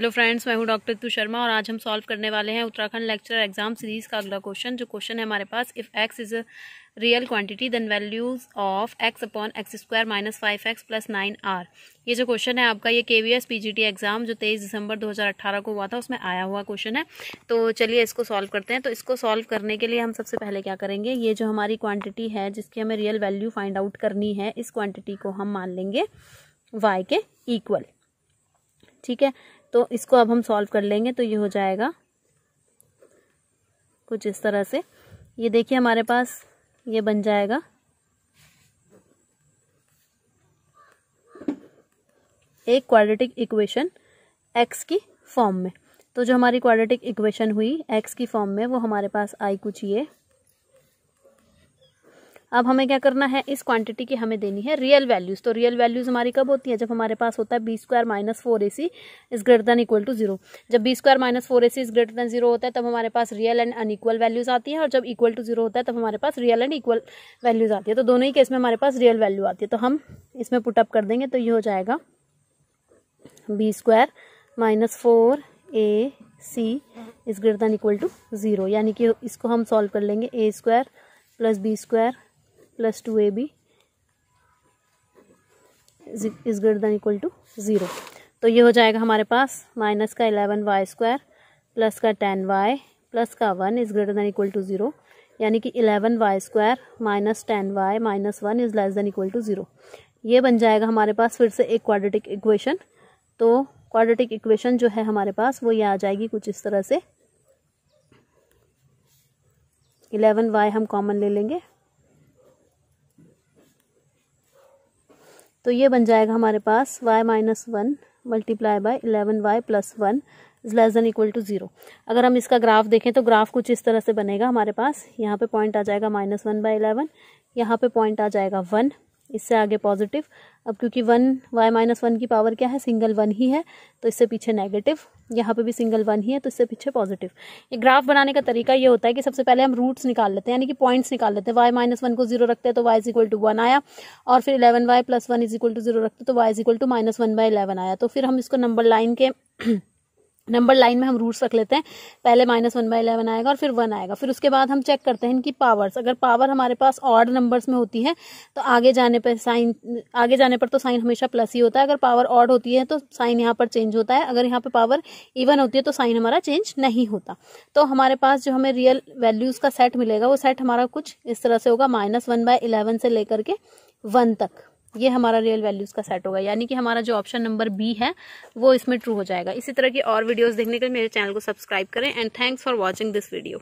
hello friends मैं हूं doctor तू शर्मा और आज हम सॉल्व करने वाले हैं उत्तराखंड लेक्चर एग्जाम सीरीज़ का अगला क्वेश्चन जो क्वेश्चन है हमारे पास if X is real quantity then values of X upon X square minus five X plus nine are ये जो क्वेश्चन है आपका ये के वी एग्ज़ाम जो तेईस दिसंबर दो हज़ार अट्ठारह को हुआ था उसमें आया हुआ क्वेश्चन है तो चलिए इसको सॉल्व करते हैं तो इसको सॉल्व करने के लिए हम सबसे पहले क्या करेंगे ये जो हमारी क्वान्टिटी है जिसकी हमें रियल वैल्यू फाइंड आउट करनी है इस क्वान्टिटी को हम मान लेंगे वाई के इक्वल ठीक है तो इसको अब हम सॉल्व कर लेंगे तो ये हो जाएगा कुछ इस तरह से ये देखिए हमारे पास ये बन जाएगा एक क्वाड्रेटिक इक्वेशन एक्स की फॉर्म में तो जो हमारी क्वाड्रेटिक इक्वेशन हुई एक्स की फॉर्म में वो हमारे पास आई कुछ ये अब हमें क्या करना है इस क्वांटिटी की हमें देनी है रियल वैल्यूज़ तो रियल वैल्यूज़ हमारी कब होती है जब हमारे पास होता है B square minus four A C is greater than equal to zero जब B square minus four A C is greater than zero होता है तब हमारे पास रियल एंड अनइक्वल वैल्यूज़ आती है और जब इक्वल टू जीरो होता है तब हमारे पास रियल एंड इक्वल वैल्यूज़ आती है तो दोनों ही केस में हमारे पास रियल वैल्यू आती है तो हम इसमें पुटअप कर देंगे तो ये हो जाएगा B square minus four A C is greater than equal to zero यानी कि इसको हम सॉल्व कर लेंगे A square plus B square plus two A B is greater equal to zero तो ये हो जाएगा हमारे पास माइनस का एलेवन वाई स्क्वायर प्लस का टेन वाई प्लस का one is greater than equal to zero यानी कि eleven Y square minus ten Y minus one is less than equal to zero ये बन जाएगा हमारे पास फिर से एक क्वाड्रेटिक इक्वेशन तो क्वाड्रेटिक इक्वेशन जो है हमारे पास वो ये आ जाएगी कुछ इस तरह से इलेवन वाई हम कॉमन ले लेंगे तो ये बन जाएगा हमारे पास Y minus one multiply by eleven Y plus one is less than equal to zero अगर हम इसका ग्राफ देखें तो ग्राफ कुछ इस तरह से बनेगा हमारे पास यहाँ पे पॉइंट आ जाएगा माइनस वन बाई इलेवन यहाँ पे पॉइंट आ जाएगा वन इससे आगे पॉजिटिव अब क्योंकि वन वाई माइनस वन की पावर क्या है सिंगल वन ही है तो इससे पीछे नेगेटिव यहाँ पे भी सिंगल वन ही है तो इससे पीछे पॉजिटिव ये ग्राफ बनाने का तरीका ये होता है कि सबसे पहले हम रूट्स निकाल लेते हैं यानी कि पॉइंट्स निकाल लेते हैं वाई माइनस वन को जीरो रखते हैं तो Y is equal to one आया और फिर eleven Y plus one is equal to zero रखते तो Y is equal to minus one by eleven आया तो फिर हम इसको नंबर लाइन के नंबर लाइन में हम रूट्स रख लेते हैं पहले माइनस वन बाई इलेवन आएगा और फिर वन आएगा फिर उसके बाद हम चेक करते हैं इनकी पावर्स अगर पावर हमारे पास ऑड नंबर्स में होती है तो आगे जाने पर साइन आगे जाने पर तो साइन हमेशा प्लस ही होता है अगर पावर ऑड होती है तो साइन यहाँ पर चेंज होता है अगर यहाँ पर पावर इवन होती है तो साइन हमारा चेंज नहीं होता तो हमारे पास जो हमें रियल वैल्यूज़ का सेट मिलेगा वो सेट हमारा कुछ इस तरह से होगा माइनस वन बाय इलेवन से लेकर के वन तक ये हमारा रियल वैल्यूज़ का सेट होगा यानी कि हमारा जो ऑप्शन नंबर बी है वो इसमें ट्रू हो जाएगा इसी तरह की और वीडियोस देखने के लिए मेरे चैनल को सब्सक्राइब करें and thanks for watching this video